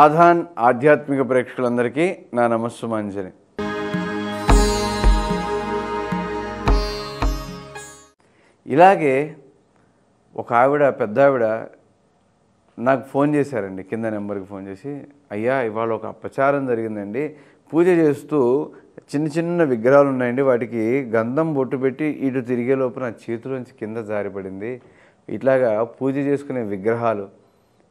ఆధాన్ ఆధ్యాత్మిక ప్రేక్షకులందరికీ నా నమస్సుమాంజలి ఇలాగే ఒక ఆవిడ పెద్ద ఆవిడ నాకు ఫోన్ చేశారండి కింద నెంబర్కి ఫోన్ చేసి అయ్యా ఇవాళ ఒక అపచారం జరిగిందండి పూజ చేస్తూ చిన్న చిన్న విగ్రహాలు ఉన్నాయండి వాటికి గంధం బొట్టు పెట్టి ఇటు తిరిగే లోపు నా చేతిలోంచి కింద జారిపడింది ఇట్లాగా పూజ చేసుకునే విగ్రహాలు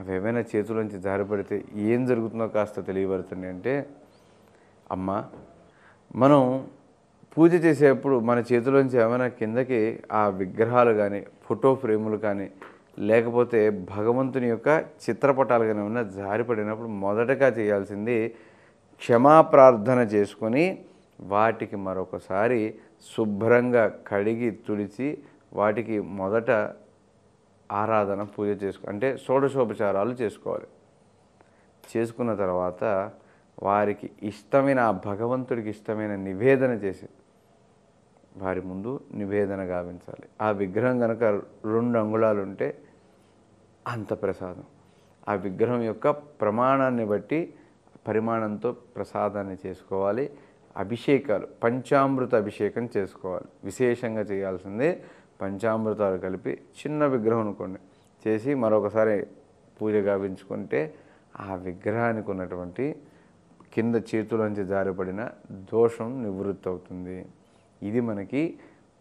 అవి ఏమైనా చేతులోంచి జారిపడితే ఏం జరుగుతుందో కాస్త తెలియబడుతుంది అంటే అమ్మ మనం పూజ చేసేప్పుడు మన చేతిలోంచి ఏమైనా కిందకి ఆ విగ్రహాలు కానీ ఫోటో ఫ్రేములు కానీ లేకపోతే భగవంతుని యొక్క చిత్రపటాలు కానీ ఏమైనా జారిపడినప్పుడు మొదటగా చేయాల్సింది క్షమాప్రార్థన చేసుకొని వాటికి మరొకసారి శుభ్రంగా కడిగి తుడిచి వాటికి మొదట ఆరాధన పూజ చేసుకో అంటే షోడశోపచారాలు చేసుకోవాలి చేసుకున్న తర్వాత వారికి ఇష్టమైన ఆ భగవంతుడికి ఇష్టమైన నివేదన చేసి వారి ముందు నివేదన గావించాలి ఆ విగ్రహం కనుక రెండు అంగుళాలు ఉంటే అంత ప్రసాదం ఆ విగ్రహం యొక్క ప్రమాణాన్ని బట్టి పరిమాణంతో ప్రసాదాన్ని చేసుకోవాలి అభిషేకాలు పంచామృత అభిషేకం చేసుకోవాలి విశేషంగా చేయాల్సిందే పంచామృతాలు కలిపి చిన్న విగ్రహం అనుకోండి చేసి మరొకసారి పూజ గావించుకుంటే ఆ విగ్రహానికి ఉన్నటువంటి కింద నుంచి జారిపడిన దోషం నివృత్తి అవుతుంది ఇది మనకి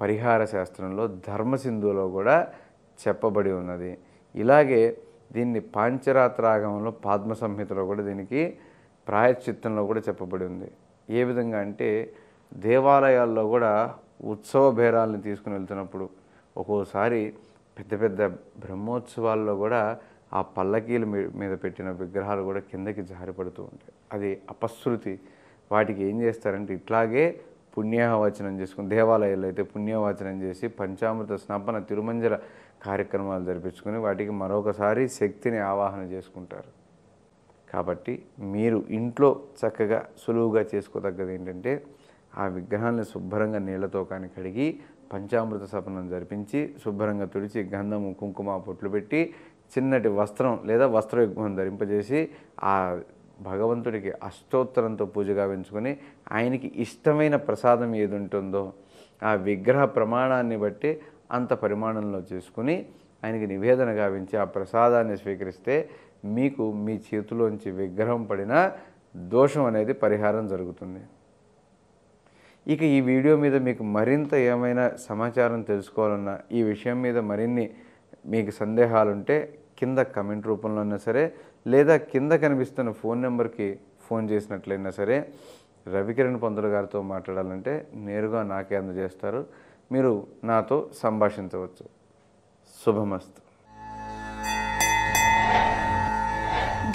పరిహార శాస్త్రంలో ధర్మసింధులో కూడా చెప్పబడి ఉన్నది ఇలాగే దీన్ని పాంచరాత్రాగమంలో పాద్మ సంహితలో కూడా దీనికి ప్రాయశ్చిత్తంలో కూడా చెప్పబడి ఉంది ఏ విధంగా అంటే దేవాలయాల్లో కూడా ఉత్సవ భేరాలను తీసుకుని వెళ్తున్నప్పుడు ఒక్కోసారి పెద్ద పెద్ద బ్రహ్మోత్సవాల్లో కూడా ఆ పల్లకీల మీద పెట్టిన విగ్రహాలు కూడా కిందకి జారిపడుతూ ఉంటాయి అది అపశృతి వాటికి ఏం చేస్తారంటే ఇట్లాగే పుణ్యాహవచనం చేసుకుని దేవాలయాలు అయితే పుణ్యవచనం చేసి పంచామృత స్నాపన తిరుమంజర కార్యక్రమాలు జరిపించుకుని వాటికి మరొకసారి శక్తిని ఆవాహన చేసుకుంటారు కాబట్టి మీరు ఇంట్లో చక్కగా సులువుగా చేసుకోదగ్గది ఏంటంటే ఆ విగ్రహాన్ని శుభ్రంగా నీళ్లతో కాని కడిగి పంచామృత సపనం జరిపించి శుభ్రంగా తుడిచి గంధము కుంకుమ పొట్లు పెట్టి చిన్నటి వస్త్రం లేదా వస్త్ర విగ్రహం ధరింపజేసి ఆ భగవంతుడికి అష్టోత్తరంతో పూజ గావించుకొని ఆయనకి ఇష్టమైన ప్రసాదం ఏది ఉంటుందో ఆ విగ్రహ ప్రమాణాన్ని బట్టి అంత పరిమాణంలో చేసుకుని ఆయనకి నివేదన గావించి ఆ ప్రసాదాన్ని స్వీకరిస్తే మీకు మీ చేతిలోంచి విగ్రహం పడిన దోషం అనేది పరిహారం జరుగుతుంది ఇక ఈ వీడియో మీద మీకు మరింత ఏమైనా సమాచారం తెలుసుకోవాలన్నా ఈ విషయం మీద మరిన్ని మీకు సందేహాలుంటే కింద కమెంట్ రూపంలో అయినా సరే లేదా కింద కనిపిస్తున్న ఫోన్ నెంబర్కి ఫోన్ చేసినట్లయినా సరే రవికిరణ్ పంతులు గారితో మాట్లాడాలంటే నేరుగా నాకే అందజేస్తారు మీరు నాతో సంభాషించవచ్చు శుభమస్తు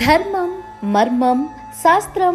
ధర్మం మర్మం శాస్త్రం